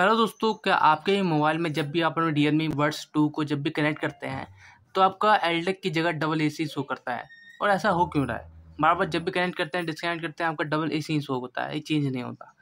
Hello दोस्तों क्या आपके ही मोबाइल में जब भी आप अपने रियलमी वर्ड्स टू को जब भी कनेक्ट करते हैं तो आपका एलटेक की जगह डबल ए सी शो करता है और ऐसा हो क्यों रहा है बार बार जब भी कनेक्ट करते हैं डिसकनेक्ट करते हैं आपका डबल ए सी शो होता है ये चेंज नहीं होता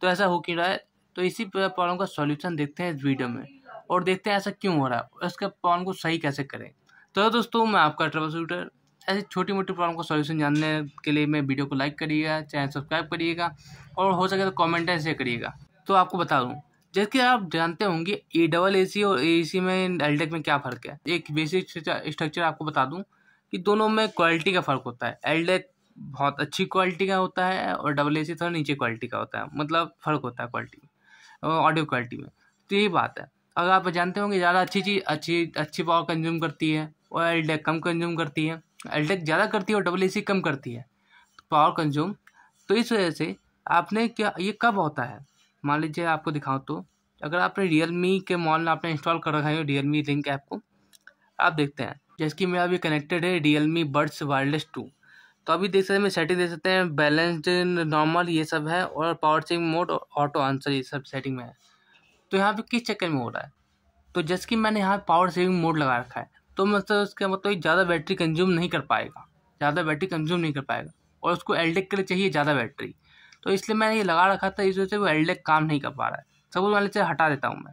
तो ऐसा हो क्यों रहा है तो इसी प्रॉब्लम का सॉल्यूशन देखते हैं इस वीडियो में और देखते हैं ऐसा क्यों हो रहा है और इसके प्रॉब्लम को सही कैसे करें तो दोस्तों मैं आपका ट्रबल शूटर ऐसी छोटी मोटी प्रॉब्लम का सॉल्यूशन जानने के लिए मैं वीडियो को लाइक करिएगा चैनल सब्सक्राइब करिएगा और हो सके तो कॉमेंट शेयर करिएगा तो आपको बता दूँ जबकि आप जानते होंगे ए डबल ए सी और ए सी में एलटेक में क्या फ़र्क है एक बेसिक स्ट्रक्चर आपको बता दूँ कि दोनों में क्वालिटी का फ़र्क होता है एलटेक बहुत अच्छी क्वालिटी का होता है और डबल ए सी थोड़ा नीचे क्वालिटी का होता है मतलब फ़र्क होता है क्वालिटी में ऑडियो क्वालिटी में तो यही बात है अगर आप जानते होंगे ज़्यादा अच्छी चीज़ अच्छी अच्छी पावर कंज्यूम करती है और एलटेक कम कंज्यूम करती है एलटेक ज़्यादा करती है और डबल ए सी कम करती है पावर कंज्यूम तो इस वजह से आपने क्या ये कब होता है मान लीजिए आपको दिखाऊँ तो अगर आपने रियल के मॉल में आपने इंस्टॉल कर रखा है रियल मी लिंक ऐप को आप देखते हैं जैसे कि मेरा अभी कनेक्टेड है Realme buds wireless two तो अभी देख सकते हैं सेटिंग देख सकते हैं बैलेंस्ड नॉर्मल ये सब है और पावर सेविंग मोड और ऑटो आंसर ये सब सेटिंग में है तो यहाँ पे किस चक्कर में हो रहा है तो जैसे कि मैंने यहाँ पावर सेविंग मोड लगा रखा है तो मतलब उसका मतलब ज़्यादा बैटरी कंज्यूम नहीं कर पाएगा ज़्यादा बैटरी कंज्यूम नहीं कर पाएगा और उसको एल के लिए चाहिए ज़्यादा बैटरी तो इसलिए मैंने ये लगा रखा था इस वजह से वो एलडेक e काम नहीं कर पा रहा है सपोज मैंने से हटा देता हूँ मैं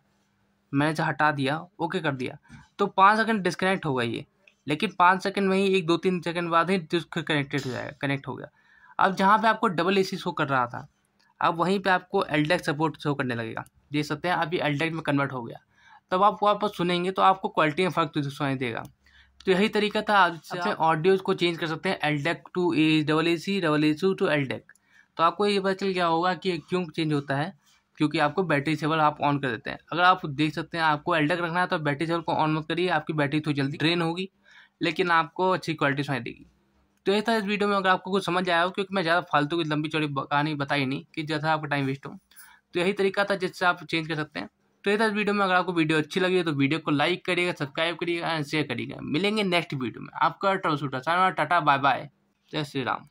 मैंने इसे हटा दिया ओके कर दिया तो पाँच सेकंड डिसकनेक्ट होगा ये लेकिन पाँच सेकंड में ही एक दो तीन सेकंड बाद ही कनेक्टेड हो जाएगा कनेक्ट हो गया अब जहाँ पर आपको डबल ए शो कर रहा था अब वहीं पर आपको एलडेक सपोर्ट शो करने लगेगा देख सकते हैं अभी एलडेक e में कन्वर्ट हो गया तब आप वापस सुनेंगे तो आपको क्वालिटी में फ़र्क सुनाई देगा तो यही तरीका था अच्छा। आप ऑडियोज को चेंज कर सकते हैं LDAC to a double A C double A C to LDAC तो आपको ये पता चल गया होगा कि क्यों चेंज होता है क्योंकि आपको बैटरी सेवल आप ऑन कर देते हैं अगर आप देख सकते हैं आपको एल्डक e रखना है तो बैटरी सेवल को ऑन मत करिए आपकी बैटरी थोड़ी जल्दी ड्रेन होगी लेकिन आपको अच्छी क्वालिटी सुनाई देगी तो ये था इस वीडियो में अगर आपको कुछ समझ आया हो क्योंकि मैं ज़्यादा फालतू की लंबी चौड़ी कहानी बताई नहीं कि जैसा आपका टाइम वेस्ट हो तो यही तरीका था जिससे आप चेंज कर सकते हैं तो ये था इस वीडियो में अगर आपको वीडियो अच्छी लगी तो वीडियो को लाइक करिएगा सब्सक्राइब करिएगा एंड शेयर करिएगा मिलेंगे नेक्स्ट वीडियो में आपका troll shooter tata bye bye जय श्री राम